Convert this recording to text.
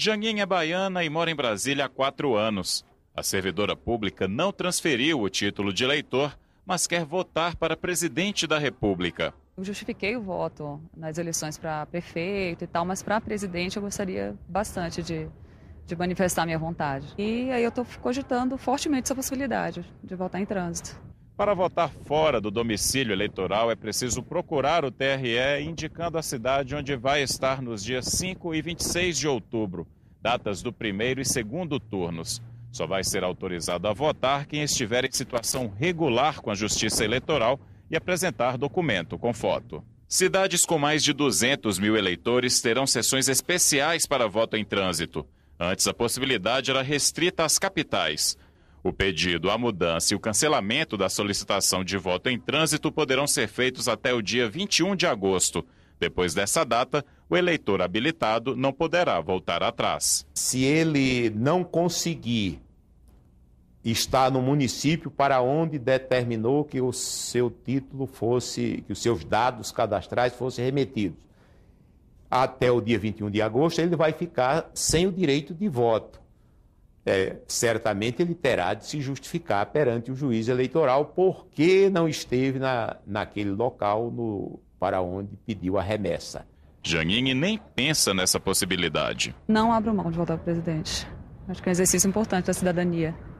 Janguinha é baiana e mora em Brasília há quatro anos. A servidora pública não transferiu o título de eleitor, mas quer votar para presidente da República. Eu justifiquei o voto nas eleições para prefeito e tal, mas para presidente eu gostaria bastante de, de manifestar minha vontade. E aí eu estou cogitando fortemente essa possibilidade de votar em trânsito. Para votar fora do domicílio eleitoral, é preciso procurar o TRE indicando a cidade onde vai estar nos dias 5 e 26 de outubro, datas do primeiro e segundo turnos. Só vai ser autorizado a votar quem estiver em situação regular com a Justiça Eleitoral e apresentar documento com foto. Cidades com mais de 200 mil eleitores terão sessões especiais para voto em trânsito. Antes, a possibilidade era restrita às capitais. O pedido, a mudança e o cancelamento da solicitação de voto em trânsito poderão ser feitos até o dia 21 de agosto. Depois dessa data, o eleitor habilitado não poderá voltar atrás. Se ele não conseguir estar no município para onde determinou que o seu título fosse, que os seus dados cadastrais fossem remetidos, até o dia 21 de agosto, ele vai ficar sem o direito de voto é, certamente ele terá de se justificar perante o juiz eleitoral porque não esteve na, naquele local no, para onde pediu a remessa. Janine nem pensa nessa possibilidade. Não abro mão de votar para presidente. Acho que é um exercício importante da cidadania.